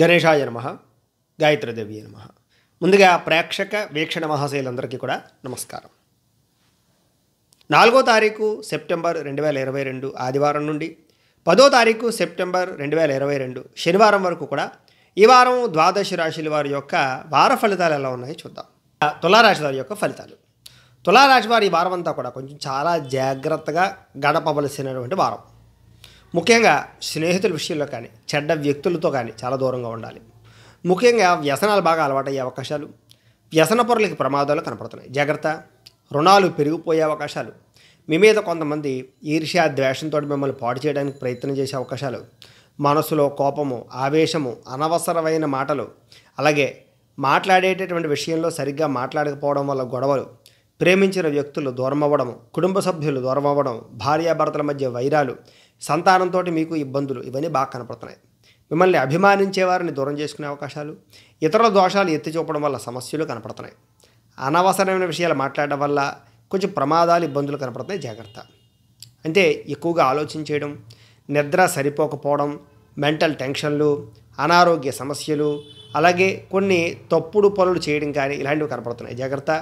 గణేషాయ నమ గాయత్రిదేవి నమ ముందుగా ప్రేక్షక వీక్షణ మహాశైలందరికీ కూడా నమస్కారం నాలుగో తారీఖు సెప్టెంబర్ రెండు వేల ఇరవై రెండు ఆదివారం నుండి పదో తారీఖు సెప్టెంబర్ రెండు వేల ఇరవై రెండు శనివారం వరకు కూడా ఈ వారం ద్వాదశి రాశుల వారి యొక్క వార ఫలితాలు ఎలా ఉన్నాయో చూద్దాం తులారాశి వారి యొక్క ఫలితాలు తులారాశి వారి వారం అంతా కూడా కొంచెం చాలా జాగ్రత్తగా గడపవలసినటువంటి వారం ముఖ్యంగా స్నేహితుల విషయంలో కానీ చెడ్డ వ్యక్తులతో కానీ చాలా దూరంగా ఉండాలి ముఖ్యంగా వ్యసనాలు బాగా అలవాటయ్యే అవకాశాలు వ్యసన పొరలకి ప్రమాదాలు కనపడుతున్నాయి జాగ్రత్త రుణాలు పెరిగిపోయే అవకాశాలు మీ మీద కొంతమంది ఈర్ష్యా ద్వేషంతో మిమ్మల్ని పాటు చేయడానికి ప్రయత్నం చేసే అవకాశాలు మనసులో కోపము ఆవేశము అనవసరమైన మాటలు అలాగే మాట్లాడేటటువంటి విషయంలో సరిగ్గా మాట్లాడకపోవడం వల్ల గొడవలు ప్రేమించిన వ్యక్తులు దూరం అవ్వడం కుటుంబ సభ్యులు దూరం అవ్వడం భార్యాభర్తల మధ్య వైరాలు సంతానంతో మీకు ఇబ్బందులు ఇవన్నీ బాగా కనపడుతున్నాయి మిమ్మల్ని అభిమానించే వారిని దూరం చేసుకునే అవకాశాలు ఇతరుల దోషాలు ఎత్తి చూపడం వల్ల సమస్యలు కనపడుతున్నాయి అనవసరమైన విషయాలు మాట్లాడడం వల్ల కొంచెం ప్రమాదాలు ఇబ్బందులు కనపడుతున్నాయి జాగ్రత్త అంటే ఎక్కువగా ఆలోచించేయడం నిద్ర సరిపోకపోవడం మెంటల్ టెన్షన్లు అనారోగ్య సమస్యలు అలాగే కొన్ని తప్పుడు పనులు చేయడం కానీ ఇలాంటివి కనపడుతున్నాయి జాగ్రత్త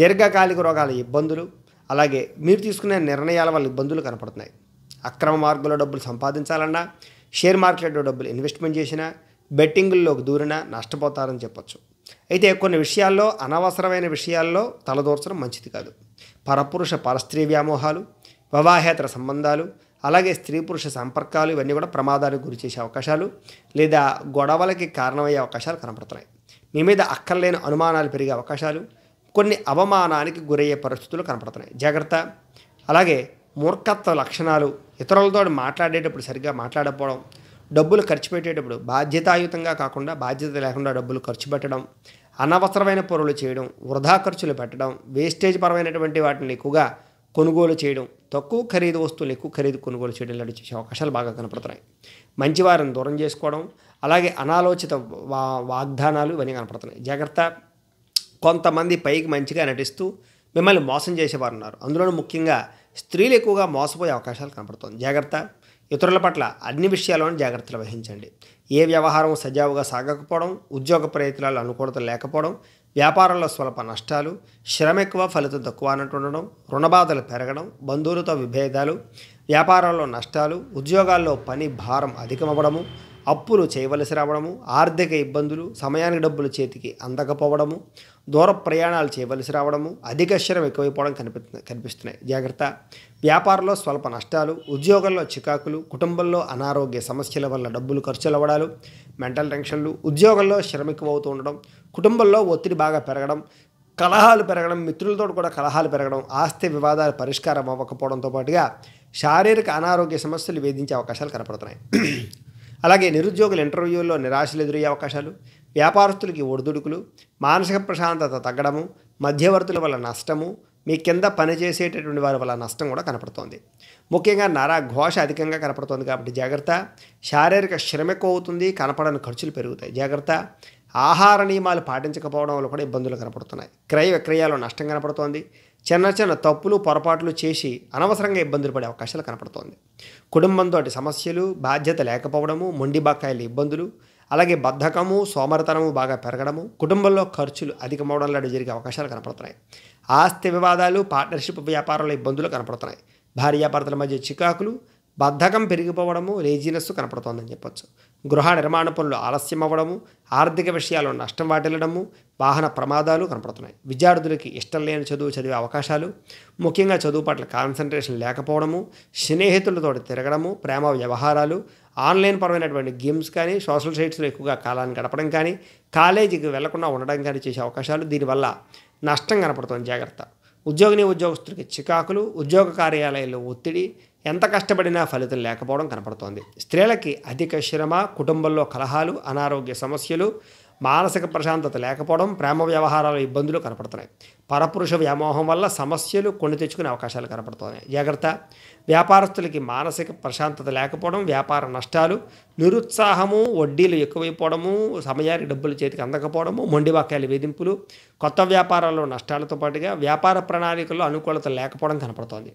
దీర్ఘకాలిక రోగాల ఇబ్బందులు అలాగే మీరు తీసుకునే నిర్ణయాల వల్ల ఇబ్బందులు కనపడుతున్నాయి అక్రమ మార్గంలో డబ్బులు సంపాదించాలన్నా షేర్ మార్కెట్లో డబ్బులు ఇన్వెస్ట్మెంట్ చేసినా బెట్టింగుల్లోకి దూరినా నష్టపోతారని చెప్పచ్చు అయితే కొన్ని విషయాల్లో అనవసరమైన విషయాల్లో తలదూర్చడం మంచిది కాదు పరపురుష పరస్త్రీ వ్యామోహాలు వివాహేతర సంబంధాలు అలాగే స్త్రీ పురుష సంపర్కాలు ఇవన్నీ కూడా ప్రమాదానికి గురి చేసే అవకాశాలు లేదా గొడవలకి కారణమయ్యే అవకాశాలు కనపడుతున్నాయి మీ మీద అక్కర్లేని అనుమానాలు పెరిగే అవకాశాలు కొన్ని అవమానానికి గురయ్యే పరిస్థితులు కనపడుతున్నాయి జాగ్రత్త అలాగే మూర్ఖత్వ లక్షణాలు ఇతరులతో మాట్లాడేటప్పుడు సరిగ్గా మాట్లాడకపోవడం డబ్బులు ఖర్చు పెట్టేటప్పుడు బాధ్యతాయుతంగా కాకుండా బాధ్యత లేకుండా డబ్బులు ఖర్చు పెట్టడం అనవసరమైన పొరలు చేయడం వృధా ఖర్చులు పెట్టడం వేస్టేజ్ పరమైనటువంటి వాటిని ఎక్కువగా కొనుగోలు చేయడం తక్కువ ఖరీదు వస్తువులు ఎక్కువ ఖరీదు కొనుగోలు చేయడం లాంటి చేసే అవకాశాలు బాగా కనపడుతున్నాయి మంచి వారిని దూరం చేసుకోవడం అలాగే అనాలోచిత వా వాగ్దానాలు ఇవన్నీ కనపడుతున్నాయి జాగ్రత్త కొంతమంది పైకి మంచిగా నటిస్తూ మిమ్మల్ని మోసం చేసేవారు ఉన్నారు అందులోనూ ముఖ్యంగా స్త్రీలు ఎక్కువగా మోసపోయే అవకాశాలు కనపడుతుంది జాగ్రత్త ఇతరుల పట్ల అన్ని విషయాల్లోనూ జాగ్రత్తలు వహించండి ఏ వ్యవహారం సజావుగా సాగకపోవడం ఉద్యోగ ప్రయత్నాలు అనుకూలత లేకపోవడం వ్యాపారంలో స్వల్ప నష్టాలు శ్రమ ఎక్కువ ఫలితం తక్కువ అన్నట్టుండడం రుణబాధలు పెరగడం బంధువులతో విభేదాలు వ్యాపారంలో నష్టాలు ఉద్యోగాల్లో పని భారం అధికమవ్వడము అప్పులు చేయవలసి రావడము ఆర్థిక ఇబ్బందులు సమయానికి డబ్బులు చేతికి అందకపోవడము దూర ప్రయాణాలు చేయవలసి రావడము అధిక శ్రమ ఎక్కువైపోవడం కనిపి కనిపిస్తున్నాయి జాగ్రత్త వ్యాపారంలో స్వల్ప నష్టాలు ఉద్యోగంలో చికాకులు కుటుంబంలో అనారోగ్య సమస్యల వల్ల డబ్బులు ఖర్చులు అవ్వడాలు మెంటల్ టెన్షన్లు ఉద్యోగంలో శ్రమ ఎక్కువవుతూ ఉండడం కుటుంబంలో ఒత్తిడి బాగా పెరగడం కలహాలు పెరగడం మిత్రులతో కూడా కలహాలు పెరగడం ఆస్తి వివాదాలు పరిష్కారం అవ్వకపోవడంతో పాటుగా శారీరక అనారోగ్య సమస్యలు వేధించే అవకాశాలు కనపడుతున్నాయి అలాగే నిరుద్యోగుల ఇంటర్వ్యూల్లో నిరాశలు ఎదురయ్యే అవకాశాలు వ్యాపారస్తులకి ఒడిదుడుకులు మానసిక ప్రశాంతత తగ్గడము మధ్యవర్తుల వల్ల నష్టము మీ కింద పనిచేసేటటువంటి వారి వల్ల నష్టం కూడా కనపడుతోంది ముఖ్యంగా నరా ఘోష అధికంగా కనపడుతోంది కాబట్టి జాగ్రత్త శారీరక శ్రమ ఎక్కువ అవుతుంది కనపడని ఖర్చులు పెరుగుతాయి జాగ్రత్త ఆహార నియమాలు పాటించకపోవడం వల్ల కూడా ఇబ్బందులు కనపడుతున్నాయి క్రయ విక్రయాలు నష్టం కనపడుతోంది చిన్న చిన్న తప్పులు పొరపాట్లు చేసి అనవసరంగా ఇబ్బందులు పడే అవకాశాలు కనపడుతోంది కుటుంబంతో సమస్యలు బాధ్యత లేకపోవడము మొండి బకాయిల ఇబ్బందులు అలాగే బద్ధకము సోమరతనము బాగా పెరగడము కుటుంబంలో ఖర్చులు అధికమవడం లాంటి జరిగే అవకాశాలు కనపడుతున్నాయి ఆస్తి వివాదాలు పార్ట్నర్షిప్ వ్యాపారంలో ఇబ్బందులు కనపడుతున్నాయి భార్యాభర్తల మధ్య చికాకులు బద్ధకం పెరిగిపోవడము లేజినెస్ కనపడుతోందని చెప్పొచ్చు గృహ నిర్మాణ పనులు ఆలస్యం అవ్వడము ఆర్థిక విషయాలు నష్టం వాటిల్లడము వాహన ప్రమాదాలు కనపడుతున్నాయి విద్యార్థులకి ఇష్టం లేని చదువు చదివే అవకాశాలు ముఖ్యంగా చదువు పట్ల కాన్సన్ట్రేషన్ లేకపోవడము స్నేహితులతో తిరగడము ప్రేమ వ్యవహారాలు ఆన్లైన్ పరమైనటువంటి గేమ్స్ కానీ సోషల్ సైట్స్లో ఎక్కువగా కాలాన్ని గడపడం కానీ కాలేజీకి వెళ్లకుండా ఉండడం కానీ చేసే అవకాశాలు దీనివల్ల నష్టం కనపడుతుంది జాగ్రత్త ఉద్యోగిని ఉద్యోగస్తులకి చికాకులు ఉద్యోగ కార్యాలయాల్లో ఒత్తిడి ఎంత కష్టపడినా ఫలితం లేకపోవడం కనపడుతోంది స్త్రీలకి అధిక శ్రమ కుటుంబంలో కలహాలు అనారోగ్య సమస్యలు మానసిక ప్రశాంతత లేకపోవడం ప్రేమ వ్యవహారాల ఇబ్బందులు కనపడుతున్నాయి పరపురుష వ్యామోహం వల్ల సమస్యలు కొన్ని తెచ్చుకునే అవకాశాలు కనపడుతున్నాయి జాగ్రత్త వ్యాపారస్తులకి మానసిక ప్రశాంతత లేకపోవడం వ్యాపార నష్టాలు నిరుత్సాహము వడ్డీలు ఎక్కువైపోవడము సమయానికి డబ్బులు చేతికి అందకపోవడము మొండి వాక్యాల వేధింపులు కొత్త వ్యాపారాల్లో నష్టాలతో పాటుగా వ్యాపార ప్రణాళికల్లో అనుకూలత లేకపోవడం కనపడుతోంది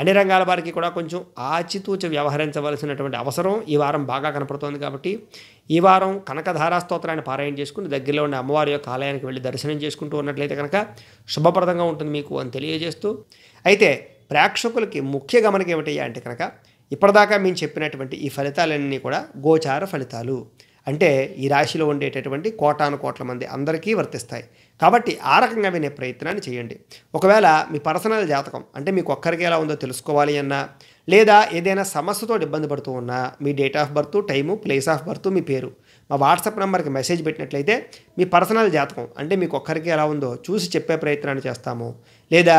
అన్ని రంగాల వారికి కూడా కొంచెం ఆచితూచి వ్యవహరించవలసినటువంటి అవసరం ఈ వారం బాగా కనపడుతోంది కాబట్టి ఈ వారం కనకధారాస్తోత్రాన్ని పారాయణ చేసుకుని దగ్గరలో ఉన్న అమ్మవారి యొక్క ఆలయానికి వెళ్ళి దర్శనం చేసుకుంటూ ఉన్నట్లయితే కనుక శుభప్రదంగా ఉంటుంది మీకు అని తెలియజేస్తూ అయితే ప్రేక్షకులకి ముఖ్య గమనిక ఏమిటయ్యా అంటే కనుక ఇప్పటిదాకా మేము చెప్పినటువంటి ఈ ఫలితాలన్నీ కూడా గోచార ఫలితాలు అంటే ఈ రాశిలో ఉండేటటువంటి కోటాను కోట్ల మంది అందరికీ వర్తిస్తాయి కాబట్టి ఆ రకంగా వినే ప్రయత్నాన్ని చేయండి ఒకవేళ మీ పర్సనల్ జాతకం అంటే మీకు ఒక్కరికి ఎలా ఉందో తెలుసుకోవాలి అన్నా లేదా ఏదైనా సమస్యతో ఇబ్బంది పడుతూ ఉన్నా మీ date of birth time place of birth మీ పేరు మా వాట్సాప్ నెంబర్కి మెసేజ్ పెట్టినట్లయితే మీ పర్సనల్ జాతకం అంటే మీకు ఒక్కరికి ఎలా ఉందో చూసి చెప్పే ప్రయత్నాన్ని చేస్తాము లేదా